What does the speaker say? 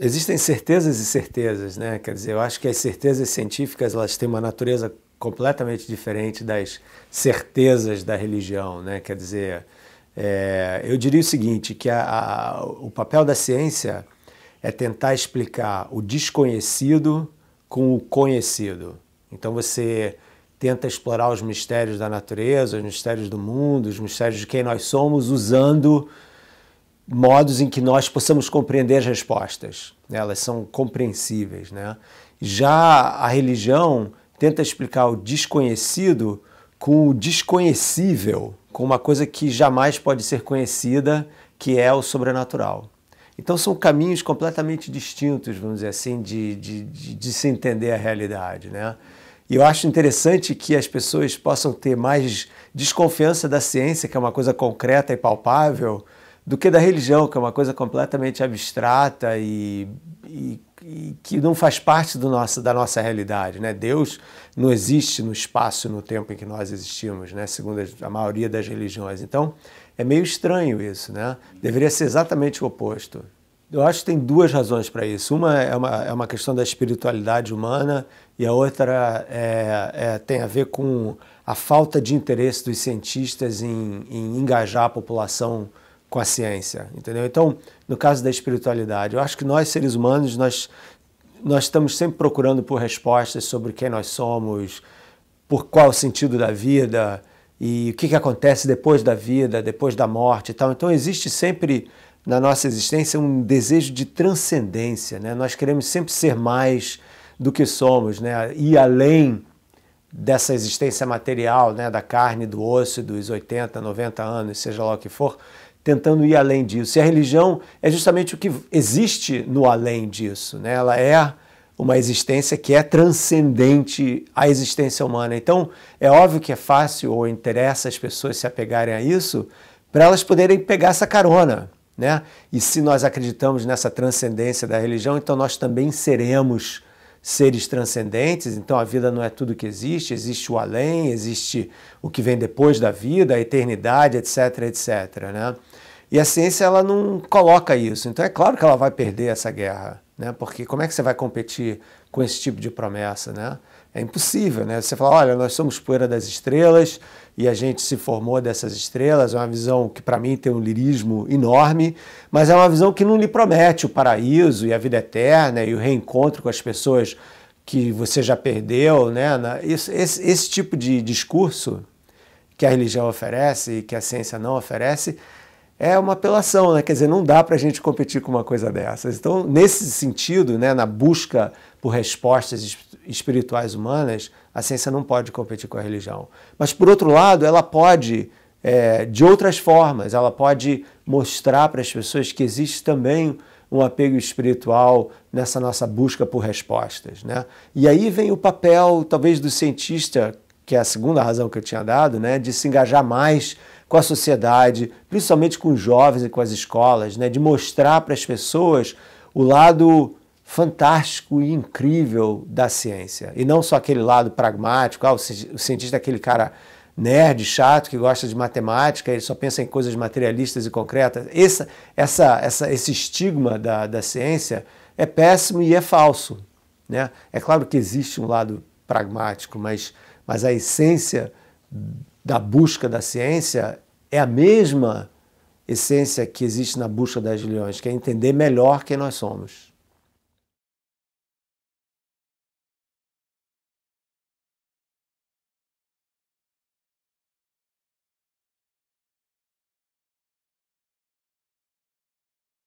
Existem certezas e certezas, né? Quer dizer, eu acho que as certezas científicas elas têm uma natureza completamente diferente das certezas da religião, né? Quer dizer, é, eu diria o seguinte, que a, a, o papel da ciência é tentar explicar o desconhecido com o conhecido. Então você tenta explorar os mistérios da natureza, os mistérios do mundo, os mistérios de quem nós somos, usando modos em que nós possamos compreender as respostas. Né? Elas são compreensíveis. Né? Já a religião tenta explicar o desconhecido com o desconhecível, com uma coisa que jamais pode ser conhecida, que é o sobrenatural. Então são caminhos completamente distintos, vamos dizer assim, de, de, de, de se entender a realidade. Né? E eu acho interessante que as pessoas possam ter mais desconfiança da ciência, que é uma coisa concreta e palpável, do que da religião, que é uma coisa completamente abstrata e, e, e que não faz parte do nosso, da nossa realidade. Né? Deus não existe no espaço, no tempo em que nós existimos, né? segundo a maioria das religiões. Então, é meio estranho isso. Né? Deveria ser exatamente o oposto. Eu acho que tem duas razões para isso. Uma é, uma é uma questão da espiritualidade humana e a outra é, é, tem a ver com a falta de interesse dos cientistas em, em engajar a população com a ciência, entendeu? Então, no caso da espiritualidade, eu acho que nós seres humanos nós nós estamos sempre procurando por respostas sobre quem nós somos, por qual o sentido da vida e o que, que acontece depois da vida, depois da morte e tal. Então existe sempre na nossa existência um desejo de transcendência, né? Nós queremos sempre ser mais do que somos, né? Ir além dessa existência material, né, da carne, do osso, dos 80, 90 anos, seja lá o que for, tentando ir além disso. E a religião é justamente o que existe no além disso. Né? Ela é uma existência que é transcendente à existência humana. Então, é óbvio que é fácil ou interessa as pessoas se apegarem a isso para elas poderem pegar essa carona. Né? E se nós acreditamos nessa transcendência da religião, então nós também seremos seres transcendentes, então a vida não é tudo que existe, existe o além, existe o que vem depois da vida, a eternidade, etc, etc, né? E a ciência ela não coloca isso. Então é claro que ela vai perder essa guerra né? Porque como é que você vai competir com esse tipo de promessa, né? É impossível, né? Você fala, olha, nós somos poeira das estrelas e a gente se formou dessas estrelas, é uma visão que para mim tem um lirismo enorme, mas é uma visão que não lhe promete o paraíso e a vida eterna e o reencontro com as pessoas que você já perdeu, né? Esse, esse, esse tipo de discurso que a religião oferece e que a ciência não oferece é uma apelação, né? Quer dizer, não dá para a gente competir com uma coisa dessas. Então, nesse sentido, né, na busca por respostas espirituais humanas, a ciência não pode competir com a religião. Mas, por outro lado, ela pode, é, de outras formas, ela pode mostrar para as pessoas que existe também um apego espiritual nessa nossa busca por respostas. Né? E aí vem o papel, talvez, do cientista que é a segunda razão que eu tinha dado, né, de se engajar mais com a sociedade, principalmente com os jovens e com as escolas, né, de mostrar para as pessoas o lado fantástico e incrível da ciência. E não só aquele lado pragmático, ah, o cientista é aquele cara nerd, chato, que gosta de matemática, ele só pensa em coisas materialistas e concretas. Essa, essa, essa, esse estigma da, da ciência é péssimo e é falso. Né? É claro que existe um lado pragmático, mas mas a essência da busca da ciência é a mesma essência que existe na busca das leões, que é entender melhor quem nós somos.